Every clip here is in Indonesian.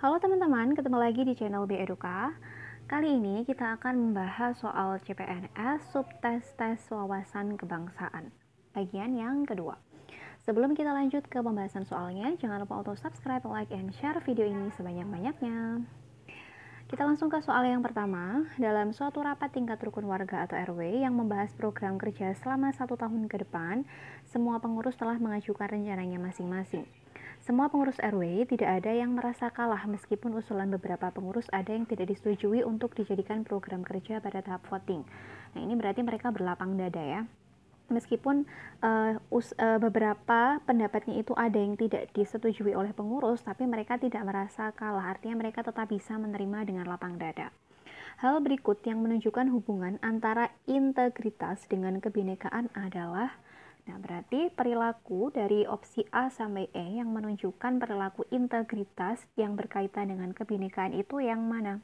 Halo teman-teman, ketemu lagi di channel B Eduka. Kali ini kita akan membahas soal CPNS subtes tes wawasan kebangsaan, bagian yang kedua. Sebelum kita lanjut ke pembahasan soalnya, jangan lupa untuk subscribe, like, and share video ini sebanyak-banyaknya. Kita langsung ke soal yang pertama. Dalam suatu rapat tingkat rukun warga atau RW yang membahas program kerja selama satu tahun ke depan, semua pengurus telah mengajukan rencananya masing-masing. Semua pengurus RW tidak ada yang merasa kalah meskipun usulan beberapa pengurus ada yang tidak disetujui untuk dijadikan program kerja pada tahap voting. Nah, ini berarti mereka berlapang dada ya. Meskipun uh, us, uh, beberapa pendapatnya itu ada yang tidak disetujui oleh pengurus, tapi mereka tidak merasa kalah. Artinya mereka tetap bisa menerima dengan lapang dada. Hal berikut yang menunjukkan hubungan antara integritas dengan kebinekaan adalah Nah, berarti perilaku dari opsi A sampai E yang menunjukkan perilaku integritas yang berkaitan dengan kebinekaan itu yang mana?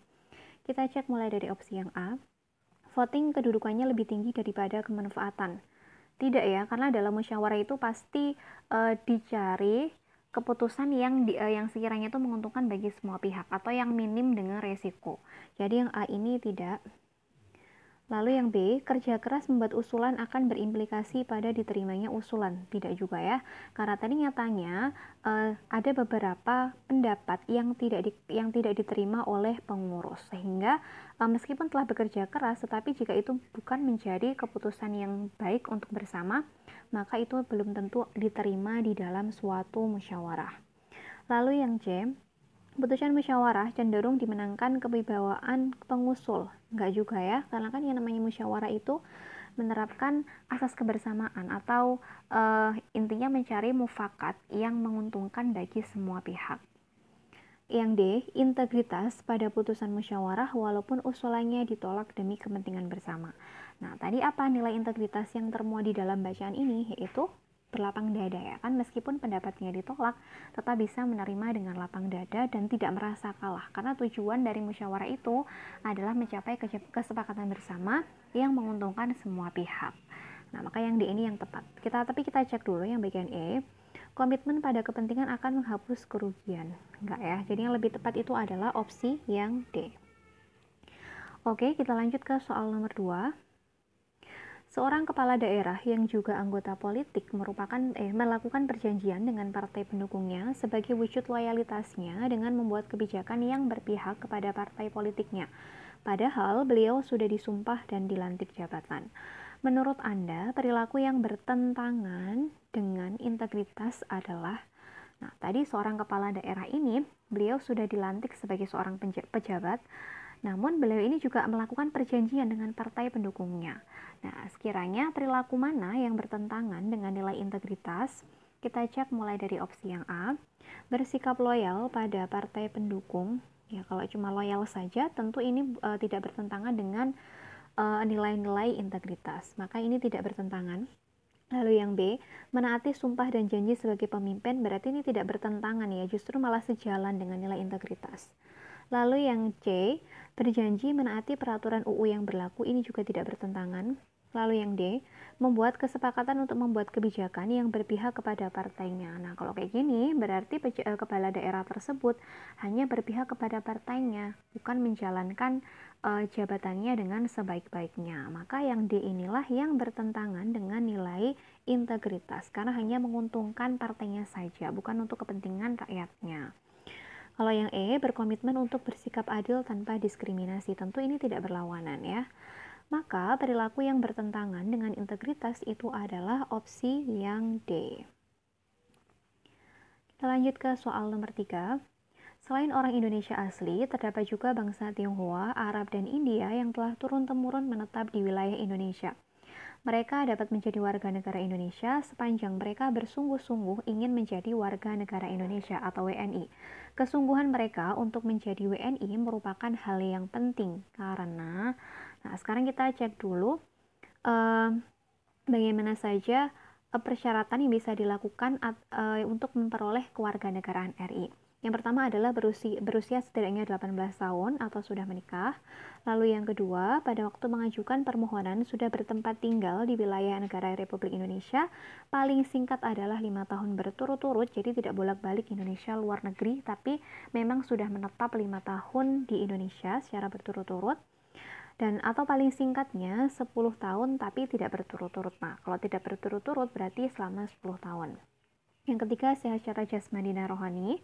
Kita cek mulai dari opsi yang A. Voting kedudukannya lebih tinggi daripada kemanfaatan. Tidak ya, karena dalam musyawarah itu pasti e, dicari keputusan yang di, e, yang sekiranya itu menguntungkan bagi semua pihak atau yang minim dengan resiko. Jadi yang A ini tidak Lalu yang B, kerja keras membuat usulan akan berimplikasi pada diterimanya usulan. Tidak juga ya, karena tadi nyatanya eh, ada beberapa pendapat yang tidak di, yang tidak diterima oleh pengurus. Sehingga eh, meskipun telah bekerja keras, tetapi jika itu bukan menjadi keputusan yang baik untuk bersama, maka itu belum tentu diterima di dalam suatu musyawarah. Lalu yang C, keputusan musyawarah cenderung dimenangkan kewibawaan pengusul Enggak juga ya, karena kan yang namanya musyawarah itu menerapkan asas kebersamaan atau uh, intinya mencari mufakat yang menguntungkan bagi semua pihak. Yang D, integritas pada putusan musyawarah walaupun usulannya ditolak demi kepentingan bersama. Nah, tadi apa nilai integritas yang termuat di dalam bacaan ini? Yaitu berlapang dada ya kan meskipun pendapatnya ditolak tetap bisa menerima dengan lapang dada dan tidak merasa kalah karena tujuan dari musyawarah itu adalah mencapai kesepakatan bersama yang menguntungkan semua pihak nah maka yang di ini yang tepat kita tapi kita cek dulu yang bagian E komitmen pada kepentingan akan menghapus kerugian enggak ya jadi yang lebih tepat itu adalah opsi yang D Oke, kita lanjut ke soal nomor 2. Seorang kepala daerah yang juga anggota politik merupakan eh, melakukan perjanjian dengan partai pendukungnya sebagai wujud loyalitasnya dengan membuat kebijakan yang berpihak kepada partai politiknya. Padahal beliau sudah disumpah dan dilantik jabatan. Menurut Anda, perilaku yang bertentangan dengan integritas adalah Nah, tadi seorang kepala daerah ini, beliau sudah dilantik sebagai seorang pejabat. Namun beliau ini juga melakukan perjanjian dengan partai pendukungnya. Nah, sekiranya perilaku mana yang bertentangan dengan nilai integritas, kita cek mulai dari opsi yang A, bersikap loyal pada partai pendukung. Ya, kalau cuma loyal saja tentu ini uh, tidak bertentangan dengan e, nilai-nilai uh, integritas. Maka ini tidak bertentangan. Lalu yang B, menaati sumpah dan janji sebagai pemimpin berarti ini tidak bertentangan ya, justru malah sejalan dengan nilai integritas. Lalu yang C, berjanji menaati peraturan UU yang berlaku ini juga tidak bertentangan. Lalu yang D, membuat kesepakatan untuk membuat kebijakan yang berpihak kepada partainya. Nah, kalau kayak gini, berarti eh, kepala daerah tersebut hanya berpihak kepada partainya, bukan menjalankan uh, jabatannya dengan sebaik-baiknya. Maka yang D inilah yang bertentangan dengan nilai integritas, karena hanya menguntungkan partainya saja, bukan untuk kepentingan rakyatnya. Kalau yang E berkomitmen untuk bersikap adil tanpa diskriminasi, tentu ini tidak berlawanan ya. Maka perilaku yang bertentangan dengan integritas itu adalah opsi yang D. Kita lanjut ke soal nomor 3. Selain orang Indonesia asli, terdapat juga bangsa Tionghoa, Arab, dan India yang telah turun-temurun menetap di wilayah Indonesia. Mereka dapat menjadi warga negara Indonesia sepanjang mereka bersungguh-sungguh ingin menjadi warga negara Indonesia atau WNI. Kesungguhan mereka untuk menjadi WNI merupakan hal yang penting karena nah sekarang kita cek dulu uh, bagaimana saja eh, persyaratan yang bisa dilakukan at, uh, untuk memperoleh kewarganegaraan RI. Yang pertama adalah berusia, berusia setidaknya 18 tahun atau sudah menikah. Lalu yang kedua, pada waktu mengajukan permohonan sudah bertempat tinggal di wilayah negara Republik Indonesia. Paling singkat adalah 5 tahun berturut-turut, jadi tidak bolak-balik Indonesia luar negeri, tapi memang sudah menetap 5 tahun di Indonesia secara berturut-turut dan atau paling singkatnya 10 tahun tapi tidak berturut-turut. Nah, kalau tidak berturut-turut berarti selama 10 tahun. Yang ketiga, sehat secara jasmani dan rohani.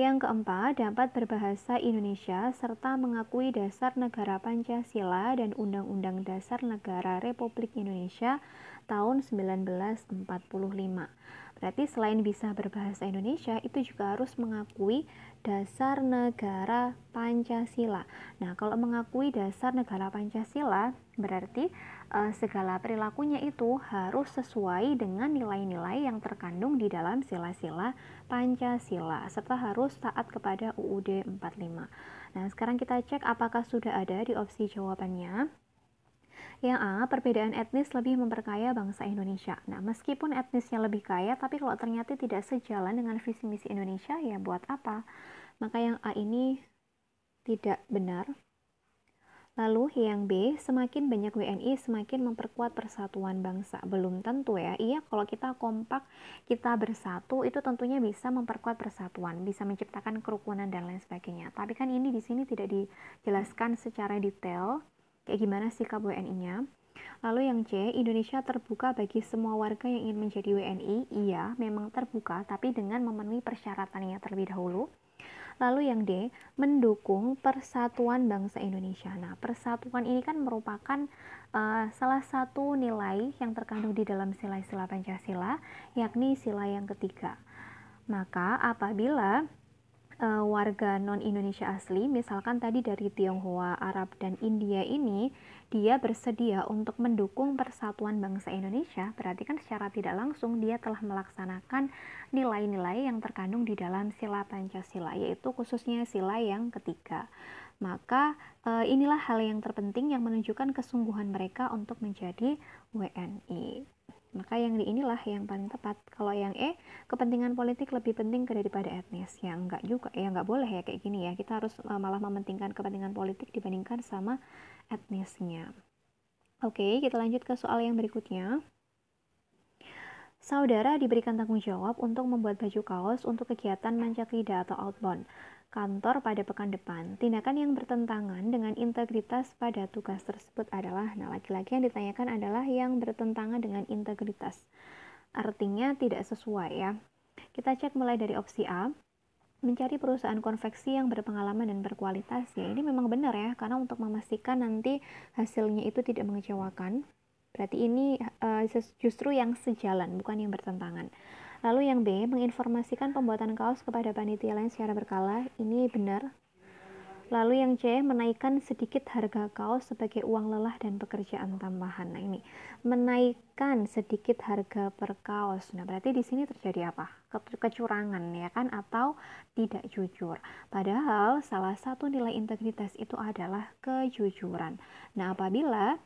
Yang keempat, dapat berbahasa Indonesia serta mengakui dasar negara Pancasila dan Undang-Undang Dasar Negara Republik Indonesia tahun 1945. Berarti selain bisa berbahasa Indonesia, itu juga harus mengakui dasar negara Pancasila. Nah, kalau mengakui dasar negara Pancasila, berarti eh, segala perilakunya itu harus sesuai dengan nilai-nilai yang terkandung di dalam sila-sila Pancasila, serta harus taat kepada UUD 45. Nah, sekarang kita cek apakah sudah ada di opsi jawabannya. Yang A, perbedaan etnis lebih memperkaya bangsa Indonesia. Nah, meskipun etnisnya lebih kaya, tapi kalau ternyata tidak sejalan dengan visi misi Indonesia, ya buat apa? Maka yang A ini tidak benar. Lalu yang B, semakin banyak WNI semakin memperkuat persatuan bangsa. Belum tentu ya. Iya, kalau kita kompak, kita bersatu itu tentunya bisa memperkuat persatuan, bisa menciptakan kerukunan dan lain sebagainya. Tapi kan ini di sini tidak dijelaskan secara detail kayak gimana sikap WNI-nya. Lalu yang C, Indonesia terbuka bagi semua warga yang ingin menjadi WNI. Iya, memang terbuka, tapi dengan memenuhi persyaratannya terlebih dahulu. Lalu yang D, mendukung persatuan bangsa Indonesia. Nah, persatuan ini kan merupakan uh, salah satu nilai yang terkandung di dalam sila-sila Pancasila, yakni sila yang ketiga. Maka apabila uh, warga non Indonesia asli, misalkan tadi dari Tionghoa, Arab dan India ini, dia bersedia untuk mendukung persatuan bangsa Indonesia, berarti kan secara tidak langsung dia telah melaksanakan nilai-nilai yang terkandung di dalam sila Pancasila, yaitu khususnya sila yang ketiga. Maka e, inilah hal yang terpenting yang menunjukkan kesungguhan mereka untuk menjadi WNI. Maka yang di inilah yang paling tepat. Kalau yang E, kepentingan politik lebih penting daripada etnis. Ya enggak juga, ya enggak boleh ya kayak gini ya. Kita harus e, malah mementingkan kepentingan politik dibandingkan sama etnisnya. Oke, kita lanjut ke soal yang berikutnya. Saudara diberikan tanggung jawab untuk membuat baju kaos untuk kegiatan lidah atau outbound kantor pada pekan depan. Tindakan yang bertentangan dengan integritas pada tugas tersebut adalah, nah laki-laki yang ditanyakan adalah yang bertentangan dengan integritas. Artinya tidak sesuai ya. Kita cek mulai dari opsi A, mencari perusahaan konveksi yang berpengalaman dan berkualitas ya ini memang benar ya karena untuk memastikan nanti hasilnya itu tidak mengecewakan berarti ini uh, justru yang sejalan bukan yang bertentangan Lalu yang B, menginformasikan pembuatan kaos kepada panitia lain secara berkala. Ini benar. Lalu yang C, menaikkan sedikit harga kaos sebagai uang lelah dan pekerjaan tambahan. Nah ini, menaikkan sedikit harga per kaos. Nah berarti di sini terjadi apa? Kecurangan ya kan? Atau tidak jujur. Padahal salah satu nilai integritas itu adalah kejujuran. Nah apabila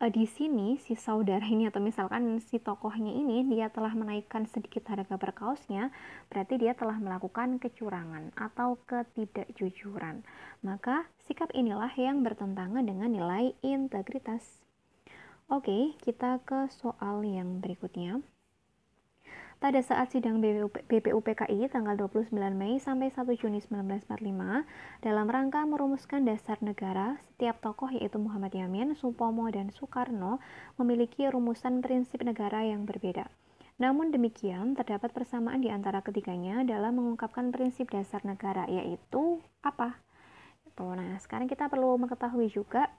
uh, di sini si saudara ini atau misalkan si tokohnya ini dia telah menaikkan sedikit harga per kaosnya, berarti dia telah melakukan kecurangan atau ketidakjujuran. Maka sikap inilah yang bertentangan dengan nilai integritas. Oke, kita ke soal yang berikutnya pada saat sidang BPUPKI tanggal 29 Mei sampai 1 Juni 1945 dalam rangka merumuskan dasar negara, setiap tokoh yaitu Muhammad Yamin, Supomo, dan Soekarno memiliki rumusan prinsip negara yang berbeda. Namun demikian, terdapat persamaan di antara ketiganya dalam mengungkapkan prinsip dasar negara, yaitu apa? Gitu. Nah, sekarang kita perlu mengetahui juga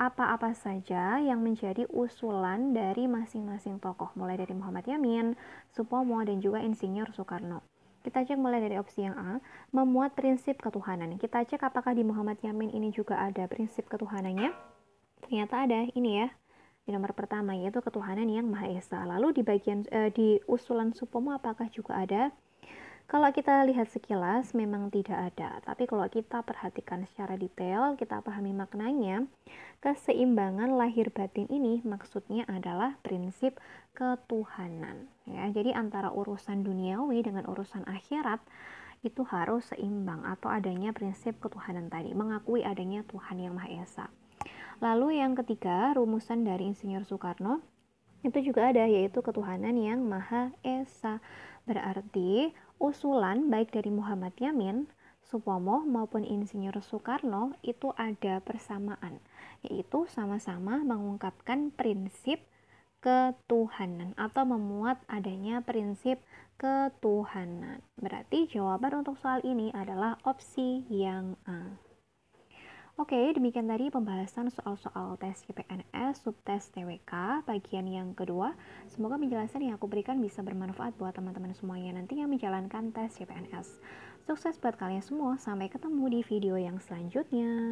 apa-apa saja yang menjadi usulan dari masing-masing tokoh, mulai dari Muhammad Yamin, Supomo, dan juga Insinyur Soekarno. Kita cek mulai dari opsi yang A, memuat prinsip ketuhanan. Kita cek apakah di Muhammad Yamin ini juga ada prinsip ketuhanannya. Ternyata ada, ini ya, di nomor pertama yaitu ketuhanan yang maha esa. Lalu di bagian eh, di usulan Supomo apakah juga ada kalau kita lihat sekilas memang tidak ada, tapi kalau kita perhatikan secara detail, kita pahami maknanya, keseimbangan lahir batin ini maksudnya adalah prinsip ketuhanan. Ya, jadi antara urusan duniawi dengan urusan akhirat itu harus seimbang atau adanya prinsip ketuhanan tadi, mengakui adanya Tuhan yang Maha Esa. Lalu yang ketiga, rumusan dari Insinyur Soekarno, itu juga ada yaitu ketuhanan yang Maha Esa. Berarti usulan baik dari Muhammad Yamin, Supomo maupun Insinyur Soekarno itu ada persamaan, yaitu sama-sama mengungkapkan prinsip ketuhanan atau memuat adanya prinsip ketuhanan. Berarti jawaban untuk soal ini adalah opsi yang A. Oke, demikian tadi pembahasan soal-soal tes CPNS, subtes TWK, bagian yang kedua. Semoga penjelasan yang aku berikan bisa bermanfaat buat teman-teman semuanya nanti yang menjalankan tes CPNS. Sukses buat kalian semua, sampai ketemu di video yang selanjutnya.